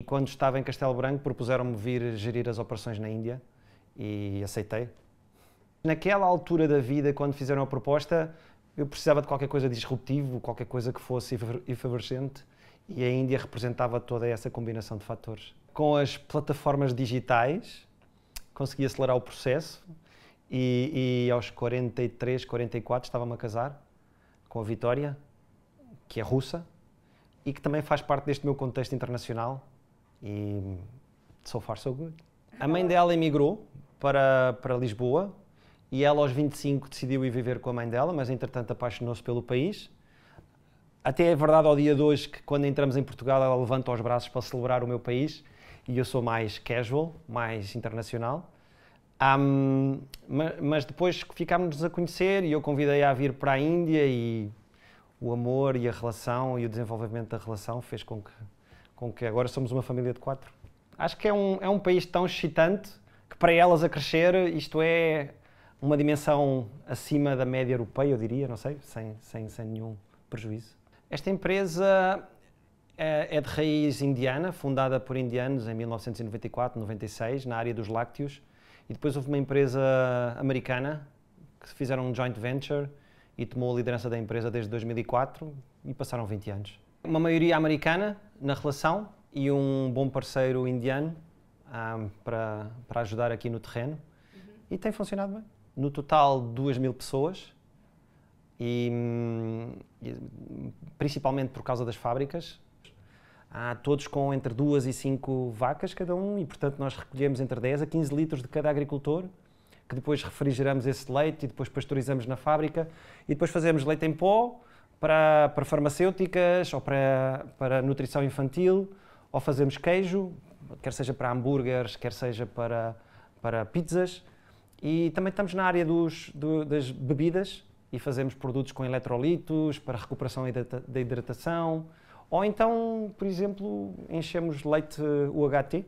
E quando estava em Castelo Branco, propuseram-me vir gerir as operações na Índia e aceitei. Naquela altura da vida, quando fizeram a proposta, eu precisava de qualquer coisa disruptivo, qualquer coisa que fosse efervescente, e a Índia representava toda essa combinação de fatores. Com as plataformas digitais, consegui acelerar o processo e, e aos 43, 44 estava-me a casar com a Vitória, que é russa e que também faz parte deste meu contexto internacional e so far so good. A mãe dela emigrou para, para Lisboa e ela aos 25 decidiu ir viver com a mãe dela, mas entretanto apaixonou-se pelo país. Até é verdade ao dia de hoje que quando entramos em Portugal ela levanta os braços para celebrar o meu país e eu sou mais casual, mais internacional. Um, mas depois ficámos-nos a conhecer e eu convidei-a a vir para a Índia e o amor e a relação e o desenvolvimento da relação fez com que com que agora somos uma família de quatro. Acho que é um, é um país tão excitante que para elas a crescer isto é uma dimensão acima da média europeia, eu diria, não sei, sem, sem, sem nenhum prejuízo. Esta empresa eh, é de raiz indiana, fundada por indianos em 1994, 96, na área dos lácteos. E depois houve uma empresa americana que fizeram um joint venture e tomou a liderança da empresa desde 2004 e passaram 20 anos. Uma maioria americana na relação e um bom parceiro indiano um, para, para ajudar aqui no terreno. Uhum. E tem funcionado bem. No total, duas mil pessoas. E, principalmente por causa das fábricas. Há todos com entre duas e cinco vacas cada um, e portanto nós recolhemos entre 10 a 15 litros de cada agricultor, que depois refrigeramos esse leite e depois pasteurizamos na fábrica e depois fazemos leite em pó, para, para farmacêuticas ou para, para nutrição infantil, ou fazemos queijo, quer seja para hambúrgueres, quer seja para, para pizzas. E também estamos na área dos, do, das bebidas e fazemos produtos com eletrolitos para recuperação da hidratação. Ou então, por exemplo, enchemos leite UHT,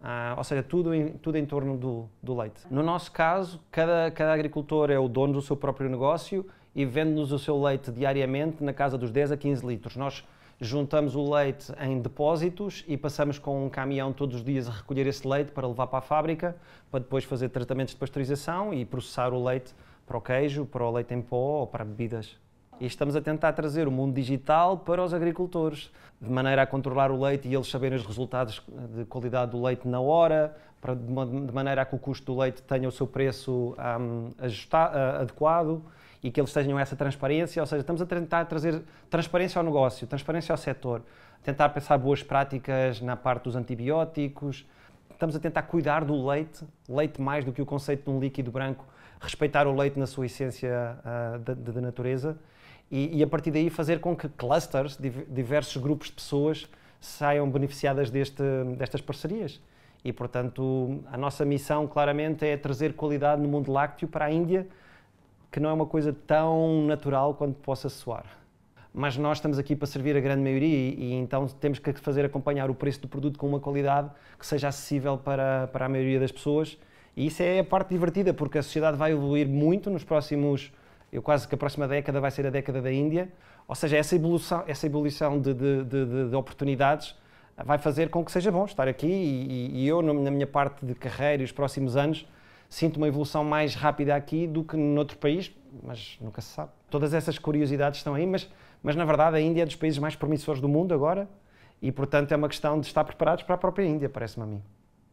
ah, ou seja, tudo em, tudo em torno do, do leite. No nosso caso, cada, cada agricultor é o dono do seu próprio negócio e vende-nos o seu leite diariamente na casa dos 10 a 15 litros. Nós juntamos o leite em depósitos e passamos com um caminhão todos os dias a recolher esse leite para levar para a fábrica, para depois fazer tratamentos de pasteurização e processar o leite para o queijo, para o leite em pó ou para bebidas. E estamos a tentar trazer o mundo digital para os agricultores, de maneira a controlar o leite e eles saberem os resultados de qualidade do leite na hora, para, de maneira a que o custo do leite tenha o seu preço um, ajustado, uh, adequado e que eles tenham essa transparência. Ou seja, estamos a tentar trazer transparência ao negócio, transparência ao setor, tentar pensar boas práticas na parte dos antibióticos. Estamos a tentar cuidar do leite, leite mais do que o conceito de um líquido branco, respeitar o leite na sua essência uh, ah, da natureza e, e, a partir daí fazer com que clusters, diversos grupos de pessoas, saiam beneficiadas deste, destas parcerias. E, portanto, a nossa missão claramente é trazer qualidade no mundo lácteo para a Índia, que não é uma coisa tão natural quanto possa soar. Mas nós estamos aqui para servir a grande maioria e, e então temos que fazer acompanhar o preço do produto com uma qualidade que seja acessível para, para a maioria das pessoas. E isso é a parte divertida, porque a sociedade vai evoluir muito nos próximos eu quase que a próxima década vai ser a década da Índia. Ou seja, essa evolução, essa evolução de, de, de, de oportunidades ah, vai fazer com que seja bom estar aqui e, e, eu, na minha parte de carreira e os próximos anos, sinto uma evolução mais rápida aqui do que noutro país, mas nunca se sabe. Todas essas curiosidades estão aí, mas, mas na verdade a Índia é dos países mais promissores do mundo agora e, portanto, é uma questão de estar preparados para a própria Índia, parece-me a mim.